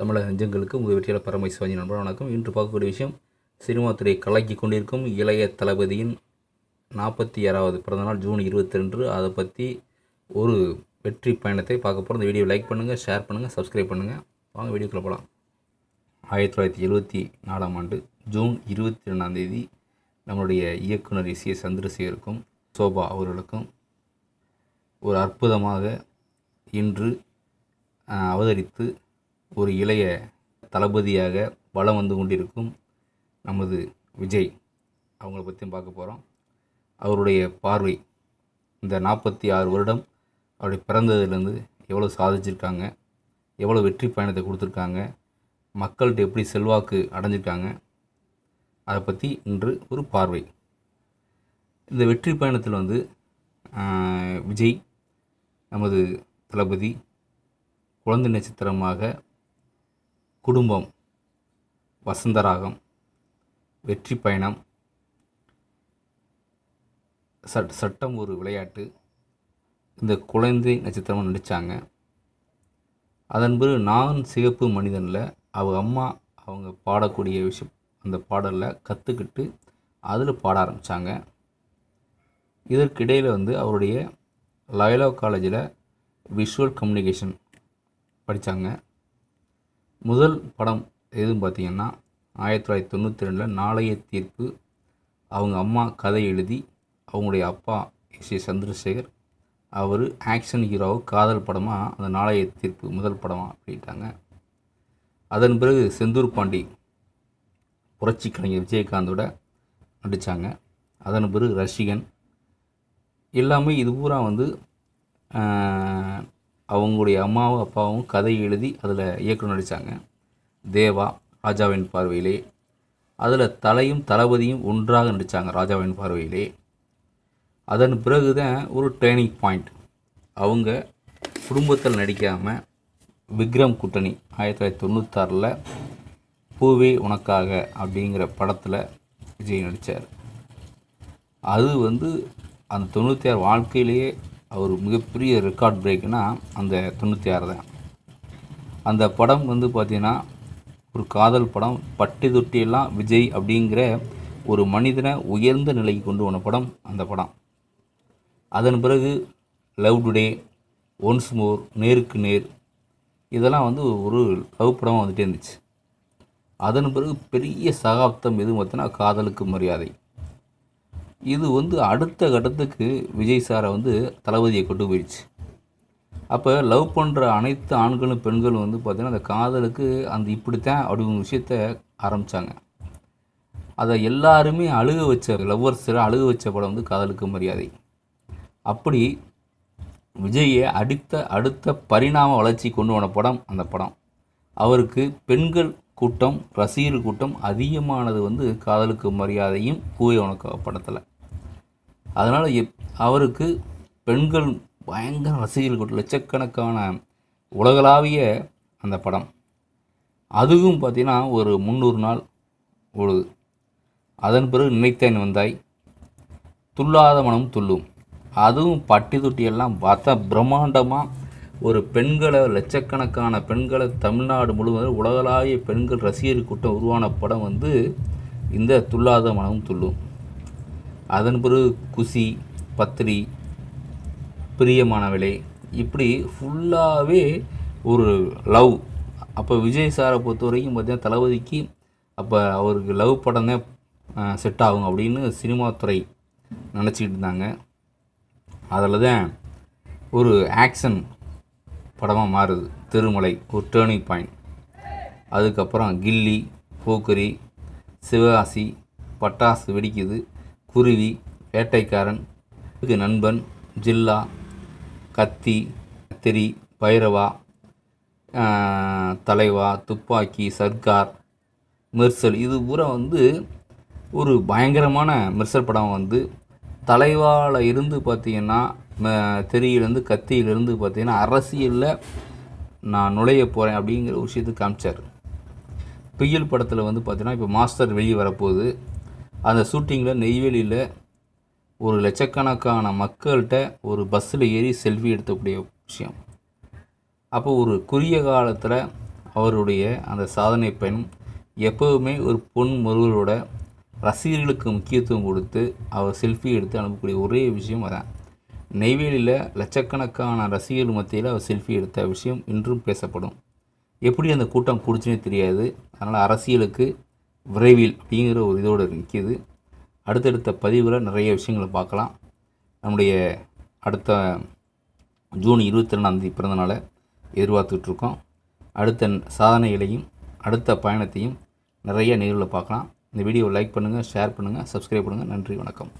தமிழக நெஞ்சங்களுக்கு உங்கள் வெற்றியாளர் பரமை சிவாஜி நண்பர் வணக்கம் இன்று பார்க்கக்கூடிய விஷயம் சினிமா துறை கலக்கி கொண்டிருக்கும் இளைய தளபதியின் நாற்பத்தி ஆறாவது பிறந்தநாள் ஜூன் இருபத்தி ரெண்டு அதை பற்றி ஒரு வெற்றி பயணத்தை பார்க்க போகிறோம் இந்த வீடியோ லைக் பண்ணுங்கள் ஷேர் பண்ணுங்கள் சப்ஸ்கிரைப் பண்ணுங்கள் வாங்க வீடியோக்குள்ளே போகலாம் ஆயிரத்தி தொள்ளாயிரத்தி எழுபத்தி நாலாம் ஆண்டு ஜூன் இருபத்தி ரெண்டாம் தேதி நம்மளுடைய இயக்குனர் இசைய சந்திரசேகருக்கும் சோபா அவர்களுக்கும் ஒரு அற்புதமாக இன்று அவதரித்து ஒரு இளைய தளபதியாக வளம் வந்து கொண்டிருக்கும் நமது விஜய் அவங்கள பற்றியும் பார்க்க போகிறோம் அவருடைய பார்வை இந்த நாற்பத்தி ஆறு வருடம் அவருடைய பிறந்ததுலேருந்து எவ்வளோ சாதிச்சிருக்காங்க எவ்வளோ வெற்றி பயணத்தை கொடுத்துருக்காங்க மக்கள்கிட்ட எப்படி செல்வாக்கு அடைஞ்சிருக்காங்க அதை பற்றி இன்று ஒரு பார்வை இந்த வெற்றி பயணத்தில் வந்து விஜய் நமது தளபதி குழந்தை நட்சத்திரமாக குடும்பம் வசந்தராகம் வெற்றி பயணம் சட் சட்டம் ஒரு விளையாட்டு இந்த குழந்தை நட்சத்திரமாக நடித்தாங்க அதன் பிறகு நான் சிகப்பு மனிதனில் அவங்க அம்மா அவங்க பாடக்கூடிய விஷயம் அந்த பாடலில் கற்றுக்கிட்டு அதில் பாட ஆரம்பித்தாங்க இதற்கிடையில் வந்து அவருடைய லயலோ காலேஜில் விஷுவல் கம்யூனிகேஷன் படித்தாங்க முதல் படம் எதுன்னு பார்த்தீங்கன்னா ஆயிரத்தி தொள்ளாயிரத்தி தொண்ணூற்றி ரெண்டில் நாளைய தீர்ப்பு அவங்க அம்மா கதை எழுதி அவங்களுடைய அப்பா எஸ் ஏ சந்திரசேகர் அவர் ஆக்ஷன் ஹீரோவை காதல் படமாக அந்த நாளைய தீர்ப்பு முதல் படமாக அப்படின்ட்டாங்க அதன் பிறகு செந்தூர் பாண்டி புரட்சி கலைஞர் விஜயகாந்தோட நடித்தாங்க அதன் பிறகு ரசிகன் எல்லாமே இது பூரா வந்து அவங்களுடைய அம்மாவும் அப்பாவும் கதை எழுதி அதில் இயக்குனர் நடித்தாங்க தேவா ராஜாவின் பார்வையிலே அதில் தலையும் தளபதியும் ஒன்றாக நடித்தாங்க ராஜாவின் பார்வையிலே அதன் பிறகு தான் ஒரு டேர்னிங் பாயிண்ட் அவங்க குடும்பத்தில் நடிக்காமல் விக்ரம் கூட்டணி ஆயிரத்தி தொள்ளாயிரத்தி தொண்ணூத்தாறில் பூவே உனக்காக அப்படிங்கிற படத்தில் விஜய் நடித்தார் அது வந்து அந்த தொண்ணூற்றி ஆறு வாழ்க்கையிலேயே அவர் மிகப்பெரிய ரெக்கார்ட் பிரேக்குனா அந்த தொண்ணூற்றி ஆறு தான் அந்த படம் வந்து பார்த்திங்கன்னா ஒரு காதல் படம் பட்டி தொட்டியெல்லாம் விஜய் அப்படிங்கிற ஒரு மனிதனை உயர்ந்த நிலைக்கு கொண்டு போன படம் அந்த படம் அதன் பிறகு லவ் டுடே ஒன்ஸ் மோர் நேருக்கு நேர் இதெல்லாம் வந்து ஒரு லவ் படமாக வந்துகிட்டே இருந்துச்சு அதன் பிறகு பெரிய சகாப்தம் எதுவும் பார்த்தீங்கன்னா காதலுக்கு மரியாதை இது வந்து அடுத்த கட்டத்துக்கு விஜய் சாரை வந்து தளபதியை கொண்டு போயிடுச்சு அப்போ லவ் பண்ணுற அனைத்து ஆண்களும் பெண்களும் வந்து பார்த்திங்கன்னா அந்த காதலுக்கு அந்த இப்படித்தான் அப்படிங்கிற விஷயத்த ஆரம்பித்தாங்க அதை எல்லாருமே அழுக வச்ச லவ்வர்ஸில் அழுக வச்ச படம் வந்து காதலுக்கு மரியாதை அப்படி விஜயை அடுத்த அடுத்த பரிணாம வளர்ச்சி கொண்டு போன படம் அந்த படம் அவருக்கு பெண்கள் கூட்டம் ரசிகர் கூட்டம் அதிகமானது வந்து காதலுக்கு மரியாதையும் கூய உனக்கு படத்தில் அதனால் எப் அவருக்கு பெண்கள் பயங்கர ரசிகர்கள் கொண்டு லட்சக்கணக்கான உலகளாவிய அந்த படம் அதுவும் பார்த்திங்கன்னா ஒரு முந்நூறு நாள் ஓடுது அதன் பிறகு நினைத்தேன் வந்தாய் துல்லாத மனம் துள்ளும் அதுவும் பட்டி தொட்டியெல்லாம் பார்த்தா பிரம்மாண்டமாக ஒரு பெண்களை லட்சக்கணக்கான பெண்களை தமிழ்நாடு முழுவதும் உலகளாவிய பெண்கள் ரசிகர் கூட்டம் உருவான படம் வந்து இந்த துல்லாத மனமும் துள்ளும் அதன் பிறகு குசி பத்திரி பிரியமானவளே இப்படி ஃபுல்லாகவே ஒரு லவ் அப்போ விஜய் சாரை பொறுத்த வரைக்கும் பார்த்தீங்கன்னா தளபதிக்கு அப்போ அவருக்கு லவ் படம் தான் செட் ஆகும் அப்படின்னு சினிமா துறை நினச்சிக்கிட்டு இருந்தாங்க அதில் தான் ஒரு ஆக்ஷன் படமாக மாறுது திருமலை ஒரு டேர்னிங் பாயிண்ட் அதுக்கப்புறம் கில்லி போக்கரி சிவகாசி பட்டாசு வெடிக்குது குருவி வேட்டைக்காரன் இது நண்பன் ஜில்லா கத்தி கத்திரி பைரவா தலைவா துப்பாக்கி சர்க்கார் மெர்சல் இது பூரா வந்து ஒரு பயங்கரமான மெர்சல் படம் வந்து தலைவாவில் இருந்து பார்த்தீங்கன்னா தெரியிலேருந்து கத்தியிலேருந்து பார்த்தீங்கன்னா அரசியலில் நான் நுழைய போகிறேன் அப்படிங்கிற விஷயத்துக்கு விஷயத்தை காமிச்சார் புயல் படத்தில் வந்து பார்த்தீங்கன்னா இப்போ மாஸ்டர் வெளியே வரப்போகுது அந்த ஷூட்டிங்கில் நெய்வேலியில் ஒரு லட்சக்கணக்கான மக்கள்கிட்ட ஒரு பஸ்ஸில் ஏறி செல்ஃபி எடுத்தக்கூடிய விஷயம் அப்போ ஒரு குறுகிய காலத்தில் அவருடைய அந்த சாதனை பயணம் எப்போவுமே ஒரு பொன் முருகரோட ரசிகர்களுக்கு முக்கியத்துவம் கொடுத்து அவர் செல்ஃபி எடுத்து அனுப்பக்கூடிய ஒரே விஷயம் அதான் நெய்வேலியில் லட்சக்கணக்கான ரசிகர்கள் மத்தியில் அவர் செல்ஃபி எடுத்த விஷயம் இன்றும் பேசப்படும் எப்படி அந்த கூட்டம் பிடிச்சுனே தெரியாது அதனால் அரசியலுக்கு விரைவில் அப்படிங்கிற ஒரு இதோடு நிற்கிது அடுத்தடுத்த பதிவில் நிறைய விஷயங்களை பார்க்கலாம் நம்முடைய அடுத்த ஜூன் இருபத்தி ரெண்டாம் தேதி பிறந்தநாளை எதிர்பார்த்துட்ருக்கோம் அடுத்த சாதனைகளையும் அடுத்த பயணத்தையும் நிறைய நேரில் பார்க்கலாம் இந்த வீடியோவை லைக் பண்ணுங்கள் ஷேர் பண்ணுங்கள் சப்ஸ்கிரைப் பண்ணுங்கள் நன்றி வணக்கம்